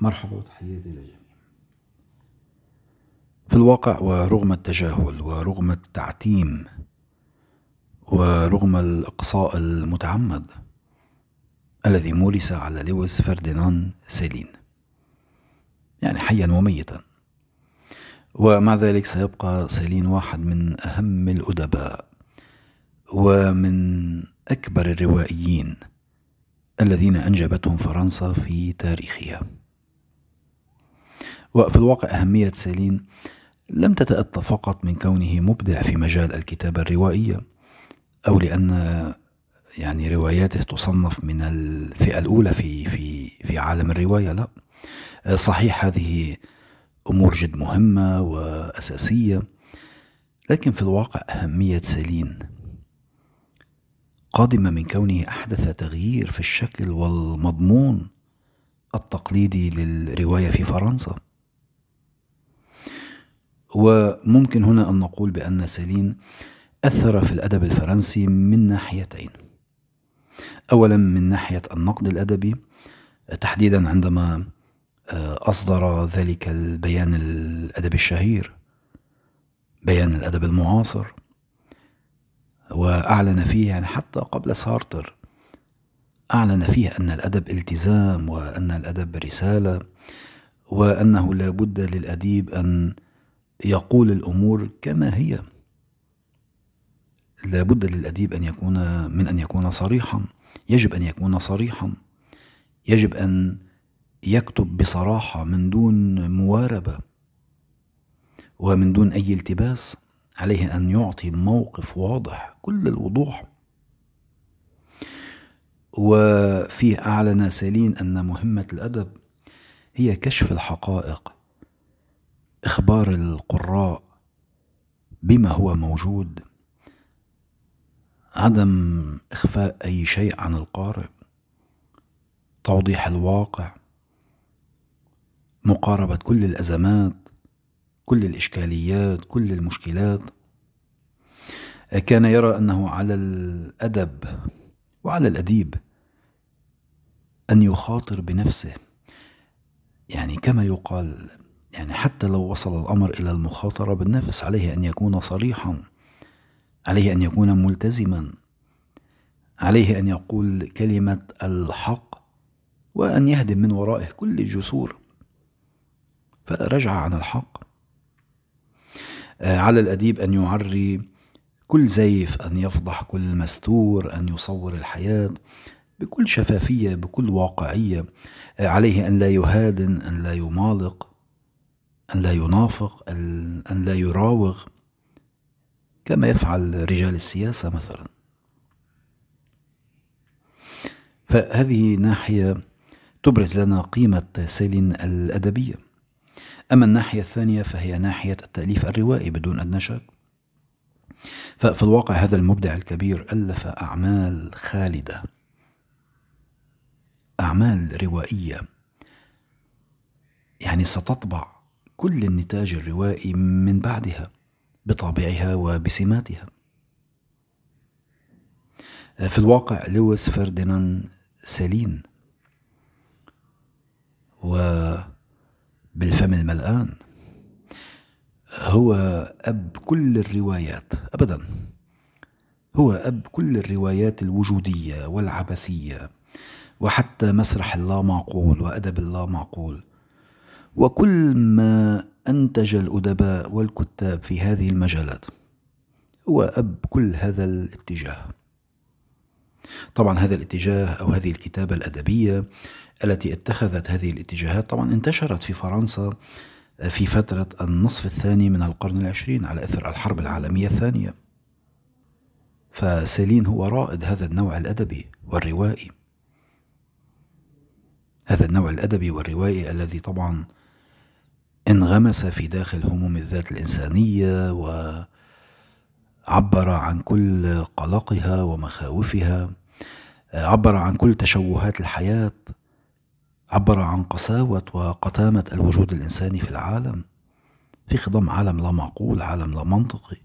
مرحبا وتحياتي للجميع في الواقع ورغم التجاهل ورغم التعتيم ورغم الإقصاء المتعمد الذي مورس على لويس فرديناند سيلين يعني حيا وميتا ومع ذلك سيبقى سيلين واحد من أهم الأدباء ومن أكبر الروائيين الذين أنجبتهم فرنسا في تاريخها وفي الواقع أهمية سيلين لم تتأتى فقط من كونه مبدع في مجال الكتابة الروائية أو لأن يعني رواياته تصنف من الفئة الأولى في في في عالم الرواية لا صحيح هذه أمور جد مهمة وأساسية لكن في الواقع أهمية سيلين قادمة من كونه أحدث تغيير في الشكل والمضمون التقليدي للرواية في فرنسا وممكن هنا أن نقول بأن سيلين أثر في الأدب الفرنسي من ناحيتين أولا من ناحية النقد الأدبي تحديدا عندما آه، أصدر ذلك البيان الأدبي الشهير بيان الأدب المعاصر وأعلن فيه يعني حتى قبل سارتر أعلن فيه أن الأدب التزام وأن الأدب رسالة وأنه لا بد للأديب أن يقول الأمور كما هي لابد للأديب أن يكون من أن يكون صريحا يجب أن يكون صريحا يجب أن يكتب بصراحة من دون مواربة ومن دون أي التباس عليه أن يعطي موقف واضح كل الوضوح وفيه أعلن سالين أن مهمة الأدب هي كشف الحقائق إخبار القراء بما هو موجود عدم إخفاء أي شيء عن القارئ توضيح الواقع مقاربة كل الأزمات كل الإشكاليات كل المشكلات كان يرى أنه على الأدب وعلى الأديب أن يخاطر بنفسه يعني كما يقال يعني حتى لو وصل الأمر إلى المخاطرة بالنفس عليه أن يكون صريحا عليه أن يكون ملتزما عليه أن يقول كلمة الحق وأن يهدم من ورائه كل الجسور فرجع عن الحق آه، على الأديب أن يعري كل زيف أن يفضح كل مستور أن يصور الحياة بكل شفافية بكل واقعية آه، عليه أن لا يهادن أن لا يمالق أن لا ينافق أن لا يراوغ كما يفعل رجال السياسة مثلا فهذه ناحية تبرز لنا قيمة سيلين الأدبية أما الناحية الثانية فهي ناحية التأليف الروائي بدون أدنى شك ففي الواقع هذا المبدع الكبير ألف أعمال خالدة أعمال روائية يعني ستطبع كل النتاج الروائي من بعدها بطابعها وبسماتها في الواقع لويس فرديناند سيلين وبالفم الملآن هو أب كل الروايات أبدا هو أب كل الروايات الوجودية والعبثية وحتى مسرح اللا معقول وأدب اللا معقول وكل ما أنتج الأدباء والكتاب في هذه المجالات هو أب كل هذا الاتجاه طبعا هذا الاتجاه أو هذه الكتابة الأدبية التي اتخذت هذه الاتجاهات طبعا انتشرت في فرنسا آه، في فترة النصف الثاني من القرن العشرين على إثر الحرب العالمية الثانية فسيلين هو رائد هذا النوع الأدبي والروائي هذا النوع الأدبي والروائي الذي طبعا انغمس في داخل هموم الذات الإنسانية وعبر عن كل قلقها ومخاوفها عبر عن كل تشوهات الحياة عبر عن قساوة وقتامة الوجود الإنساني في العالم في خضم عالم لا معقول عالم لا منطقي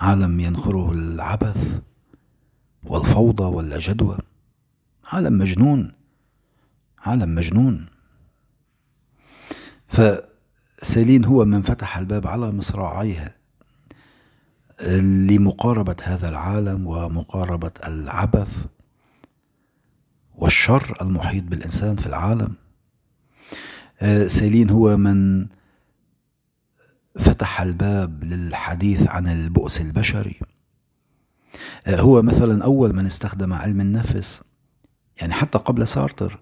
عالم ينخره العبث والفوضى ولا جدوى عالم مجنون عالم مجنون فسالين هو من فتح الباب على مصراعيها لمقاربة هذا العالم ومقاربة العبث والشر المحيط بالإنسان في العالم آه، سيلين هو من فتح الباب للحديث عن البؤس البشري آه، هو مثلا أول من استخدم علم النفس يعني حتى قبل سارتر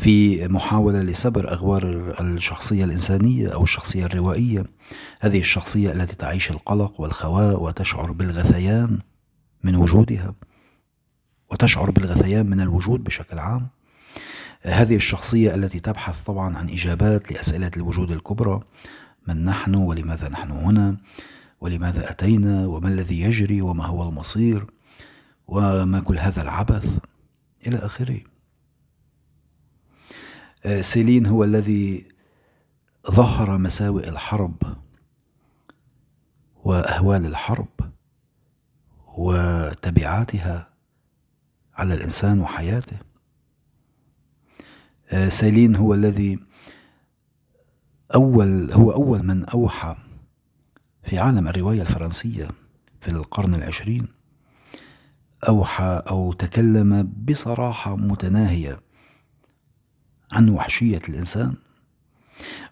في محاولة لسبر أغوار الشخصية الإنسانية أو الشخصية الروائية هذه الشخصية التي تعيش القلق والخواء وتشعر بالغثيان من وجودها وتشعر بالغثيان من الوجود بشكل عام هذه الشخصية التي تبحث طبعا عن إجابات لأسئلة الوجود الكبرى من نحن ولماذا نحن هنا ولماذا أتينا وما الذي يجري وما هو المصير وما كل هذا العبث إلى آخره سيلين هو الذي ظهر مساوئ الحرب واهوال الحرب وتبعاتها على الانسان وحياته آه، سيلين هو الذي اول هو اول من اوحى في عالم الروايه الفرنسيه في القرن العشرين اوحى او تكلم بصراحه متناهيه عن وحشية الإنسان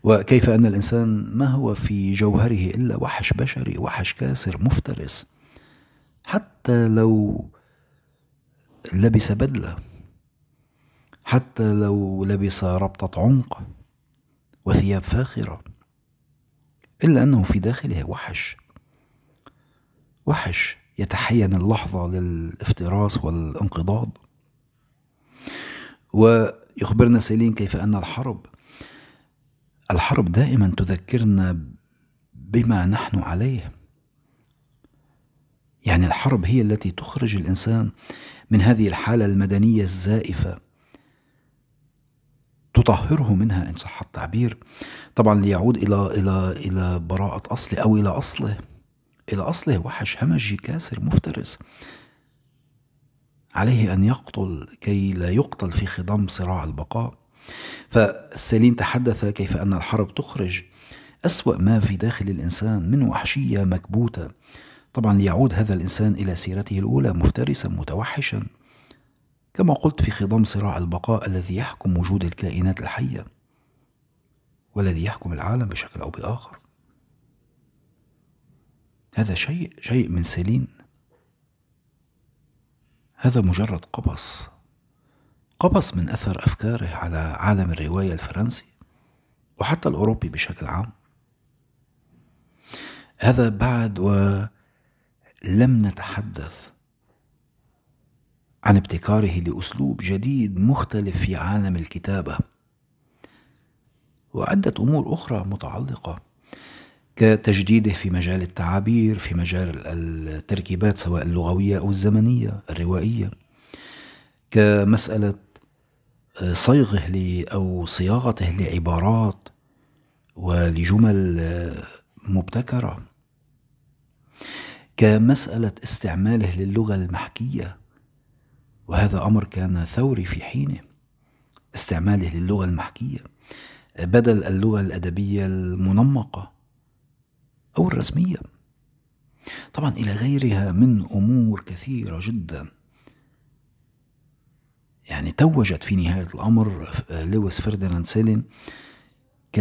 وكيف أن الإنسان ما هو في جوهره إلا وحش بشري وحش كاسر مفترس حتى لو لبس بدلة حتى لو لبس ربطة عنق وثياب فاخرة إلا أنه في داخله وحش وحش يتحين اللحظة للافتراس والانقضاض و يخبرنا سيلين كيف أن الحرب الحرب دائما تذكرنا بما نحن عليه يعني الحرب هي التي تخرج الإنسان من هذه الحالة المدنية الزائفة تطهره منها إن صح التعبير طبعا ليعود إلى إلى إلى براءة أصله أو إلى أصله إلى أصله وحش همجي كاسر مفترس عليه أن يقتل كي لا يقتل في خضم صراع البقاء فالسالين تحدث كيف أن الحرب تخرج أسوأ ما في داخل الإنسان من وحشية مكبوتة طبعا ليعود هذا الإنسان إلى سيرته الأولى مفترسا متوحشا كما قلت في خضم صراع البقاء الذي يحكم وجود الكائنات الحية والذي يحكم العالم بشكل أو بآخر هذا شيء شيء من سيلين هذا مجرد قبص قبص من أثر أفكاره على عالم الرواية الفرنسي وحتى الأوروبي بشكل عام هذا بعد ولم نتحدث عن ابتكاره لأسلوب جديد مختلف في عالم الكتابة وعدة أمور أخرى متعلقة كتجديده في مجال التعابير في مجال التركيبات سواء اللغوية أو الزمنية الروائية كمسألة آه، صيغه لي أو صياغته لعبارات ولجمل آه، مبتكرة كمسألة استعماله للغة المحكية وهذا أمر كان ثوري في حينه استعماله للغة المحكية بدل اللغة الأدبية المنمقة أو الرسمية طبعا إلى غيرها من أمور كثيرة جدا يعني توجت في نهاية الأمر آه، لويس فرديناند سيلين ك...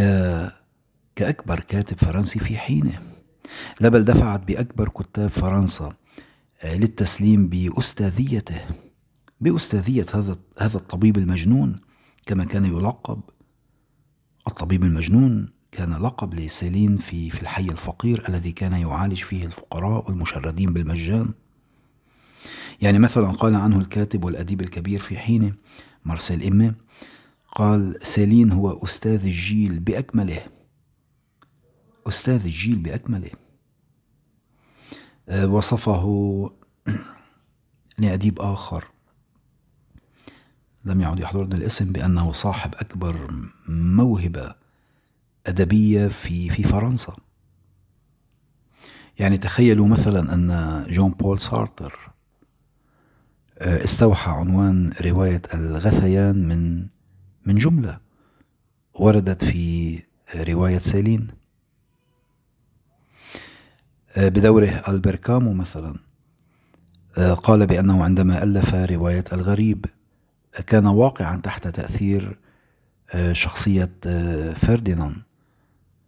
كأكبر كاتب فرنسي في حينه لا بل دفعت بأكبر كتاب فرنسا آه، للتسليم بأستاذيته بأستاذية هذا هذا الطبيب المجنون كما كان يلقب الطبيب المجنون كان لقب لسيلين في في الحي الفقير الذي كان يعالج فيه الفقراء والمشردين بالمجان يعني مثلا قال عنه الكاتب والأديب الكبير في حينه مارسيل إمي قال سيلين هو أستاذ الجيل بأكمله أستاذ الجيل بأكمله آه، وصفه لأديب آخر لم يعد يحضرني الاسم بأنه صاحب أكبر موهبة أدبية في في فرنسا يعني تخيلوا مثلا أن جون بول سارتر آه، استوحى عنوان رواية الغثيان من من جملة وردت في آه، رواية سيلين آه، بدوره ألبر كامو مثلا قال بأنه عندما ألف رواية الغريب كان واقعا تحت تأثير شخصية فرديناند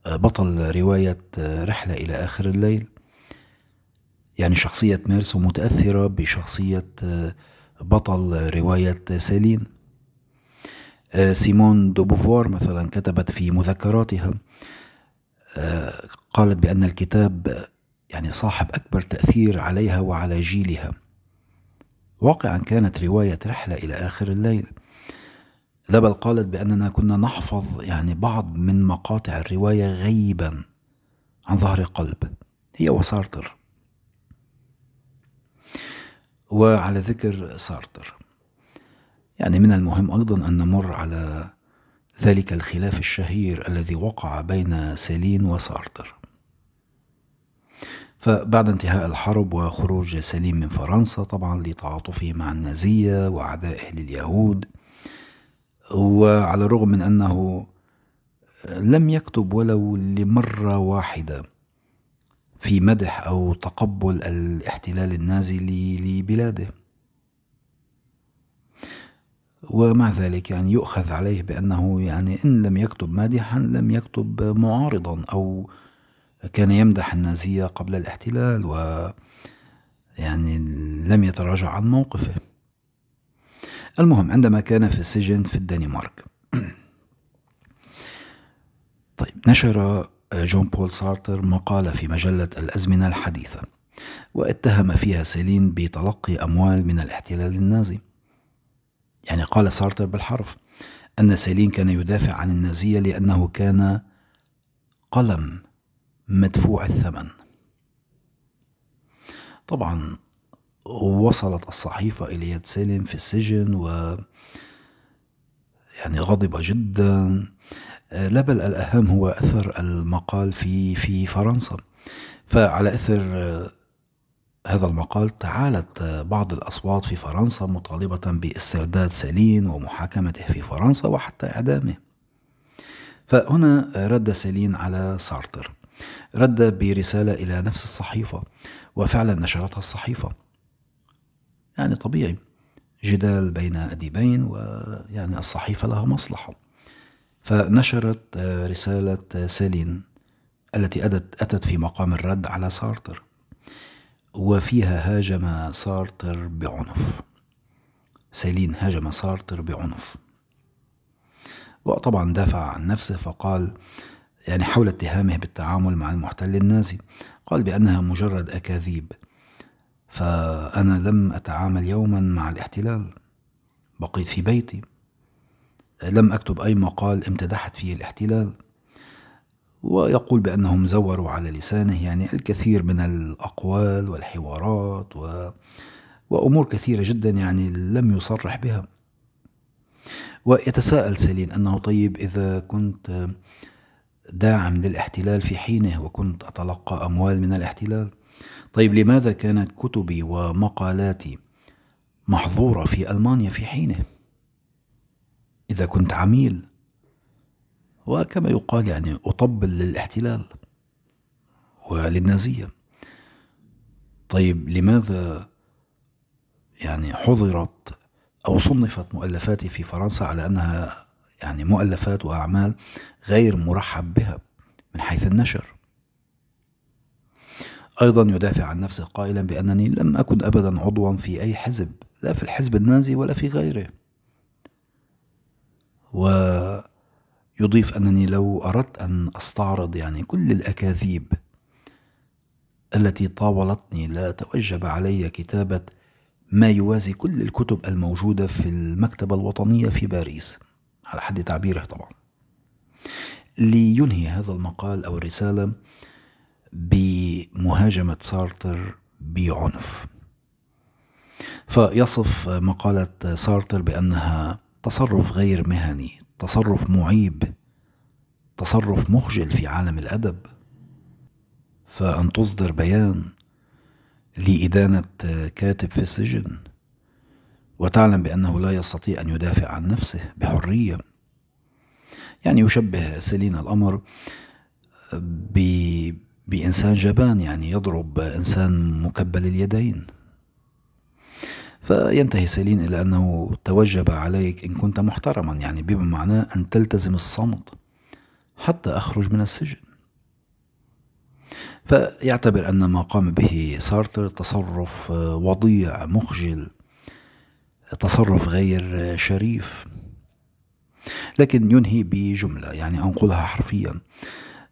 بطل رواية رحلة إلى آخر الليل يعني شخصية ميرسو متأثرة بشخصية بطل رواية سالين سيمون دوبوفوار مثلا كتبت في مذكراتها قالت بأن الكتاب يعني صاحب أكبر تأثير عليها وعلى جيلها واقعا كانت رواية رحلة إلى آخر الليل ذا بل قالت بأننا كنا نحفظ يعني بعض من مقاطع الرواية غيبا عن ظهر قلب هي وسارتر وعلى ذكر سارتر يعني من المهم أيضا أن نمر على ذلك الخلاف الشهير الذي وقع بين سيلين وسارتر فبعد انتهاء الحرب وخروج سليم من فرنسا طبعا لتعاطفه مع النازية وعدائه لليهود وعلى الرغم من أنه لم يكتب ولو لمرة واحدة في مدح أو تقبل الاحتلال النازي لبلاده ومع ذلك يعني يؤخذ عليه بأنه يعني إن لم يكتب مادحا لم يكتب معارضا أو كان يمدح النازية قبل الاحتلال و يعني لم يتراجع عن موقفه المهم عندما كان في السجن في الدنمارك طيب نشر جون بول سارتر مقالة في مجلة الأزمنة الحديثة واتهم فيها سيلين بتلقي أموال من الاحتلال النازي يعني قال سارتر بالحرف أن سيلين كان يدافع عن النازية لأنه كان قلم مدفوع الثمن طبعا وصلت الصحيفة إلى يد سالم في السجن و يعني غضب جدا آه، لا بل الأهم هو أثر المقال في في فرنسا فعلى أثر آه، هذا المقال تعالت آه، بعض الأصوات في فرنسا مطالبة باسترداد سالين ومحاكمته في فرنسا وحتى إعدامه فهنا رد سالين على سارتر رد برسالة إلى نفس الصحيفة وفعلا نشرتها الصحيفة يعني طبيعي جدال بين أديبين ويعني الصحيفة لها مصلحة فنشرت آه، رسالة آه، سالين التي أتت, في مقام الرد على سارتر وفيها هاجم سارتر بعنف سالين هاجم سارتر بعنف وطبعا دافع عن نفسه فقال يعني حول اتهامه بالتعامل مع المحتل النازي قال بأنها مجرد أكاذيب فأنا لم أتعامل يوما مع الاحتلال بقيت في بيتي لم أكتب أي مقال امتدحت فيه الاحتلال ويقول بأنهم زوروا على لسانه يعني الكثير من الأقوال والحوارات و... وأمور كثيرة جدا يعني لم يصرح بها ويتساءل سليم أنه طيب إذا كنت داعم للاحتلال في حينه وكنت أتلقى أموال من الاحتلال طيب لماذا كانت كتبي ومقالاتي محظورة في ألمانيا في حينه إذا كنت عميل وكما يقال يعني أطبل للاحتلال وللنازية طيب لماذا يعني حظرت أو صنفت مؤلفاتي في فرنسا على أنها يعني مؤلفات وأعمال غير مرحب بها من حيث النشر أيضا يدافع عن نفسه قائلا بأنني لم أكن أبدا عضوا في أي حزب لا في الحزب النازي ولا في غيره ويضيف أنني لو أردت أن أستعرض يعني كل الأكاذيب التي طاولتني لا توجب علي كتابة ما يوازي كل الكتب الموجودة في المكتبة الوطنية في باريس على حد تعبيره طبعا لينهي هذا المقال أو الرسالة بمهاجمة سارتر بعنف فيصف مقالة سارتر بأنها تصرف غير مهني تصرف معيب تصرف مخجل في عالم الأدب فأن تصدر بيان لإدانة كاتب في السجن وتعلم بأنه لا يستطيع أن يدافع عن نفسه بحرية يعني يشبه سيلينا الأمر ب بإنسان جبان يعني يضرب إنسان مكبل اليدين فينتهي سيلين إلى أنه توجب عليك إن كنت محترما يعني بما معناه أن تلتزم الصمت حتى أخرج من السجن فيعتبر أن ما قام به سارتر تصرف وضيع مخجل تصرف غير شريف لكن ينهي بجملة يعني أنقلها حرفيا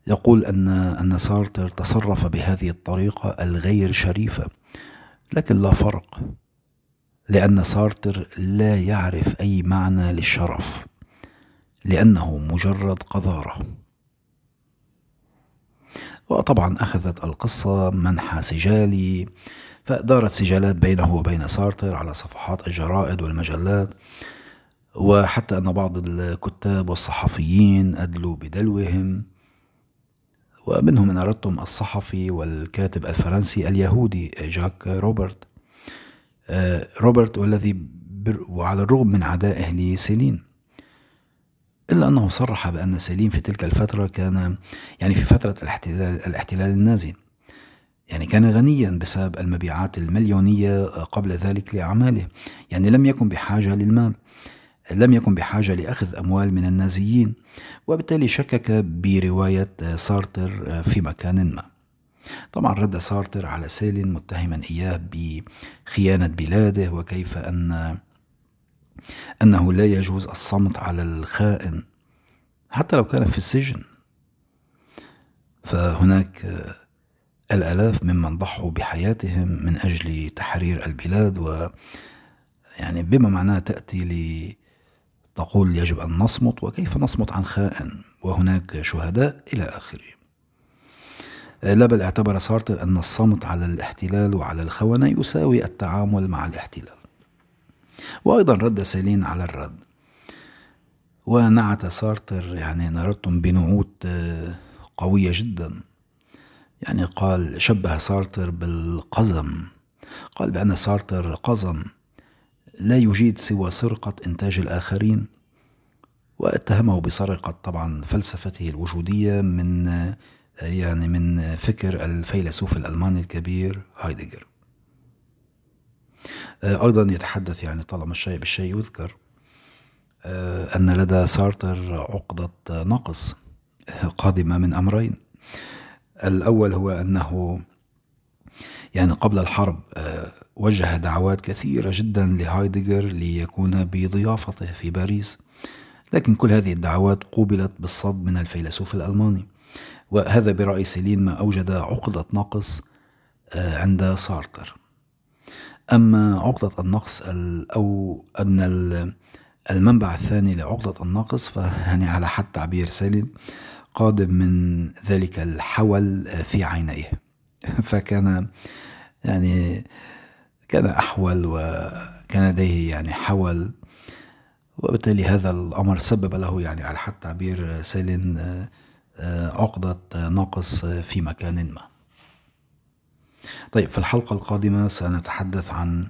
يقول أن أن سارتر تصرف بهذه الطريقة الغير شريفة لكن لا فرق لأن سارتر لا يعرف أي معنى للشرف لأنه مجرد قذارة وطبعا أخذت القصة منحى سجالي فدارت سجالات بينه وبين سارتر على صفحات الجرائد والمجلات وحتى أن بعض الكتاب والصحفيين أدلوا بدلوهم ومنهم إن أردتم الصحفي والكاتب الفرنسي اليهودي جاك روبرت آه، روبرت والذي وعلى الرغم من عدائه لسيلين إلا أنه صرح بأن سيلين في تلك الفترة كان يعني في فترة الاحتلال, الاحتلال النازي يعني كان غنيا بسبب المبيعات المليونية قبل ذلك لأعماله يعني لم يكن بحاجة للمال لم يكن بحاجة لأخذ أموال من النازيين وبالتالي شكك برواية سارتر آه، في مكان ما طبعا رد سارتر على سالين متهما إياه بخيانة بلاده وكيف أن أنه لا يجوز الصمت على الخائن حتى لو كان في السجن فهناك آه، الآلاف ممن ضحوا بحياتهم من أجل تحرير البلاد و يعني بما معناه تأتي تقول يجب أن نصمت وكيف نصمت عن خائن وهناك شهداء إلى آخره لا بل اعتبر سارتر أن الصمت على الاحتلال وعلى الخونة يساوي التعامل مع الاحتلال وأيضا رد سيلين على الرد ونعت سارتر يعني نردتم بنعوت آه، قوية جدا يعني قال شبه سارتر بالقزم قال بأن سارتر قزم لا يجيد سوى سرقة إنتاج الآخرين واتهمه بسرقة طبعا فلسفته الوجودية من يعني من فكر الفيلسوف الألماني الكبير هايدجر آه، أيضا يتحدث يعني طالما الشيء بالشيء يذكر آه، أن لدى سارتر عقدة نقص قادمة من أمرين الأول هو أنه يعني قبل الحرب آه، وجه دعوات كثيرة جدا لهايدغر ليكون بضيافته في باريس لكن كل هذه الدعوات قوبلت بالصد من الفيلسوف الألماني وهذا برأي سيلين ما أوجد عقدة نقص آه، عند سارتر أما عقدة النقص أو أن المنبع الثاني لعقدة النقص فيعني على حد تعبير سيلين قادم من ذلك الحول آه، في عينيه فكان يعني كان أحول وكان لديه يعني حول وبالتالي هذا الأمر سبب له يعني على حد تعبير سالين آه، عقدة نقص في مكان ما طيب في الحلقة القادمة سنتحدث عن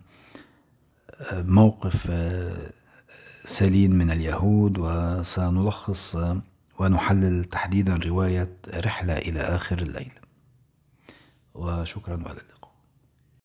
آه، موقف آه، سالين من اليهود وسنلخص ونحلل تحديدا رواية رحلة إلى آخر الليل وشكرا ولد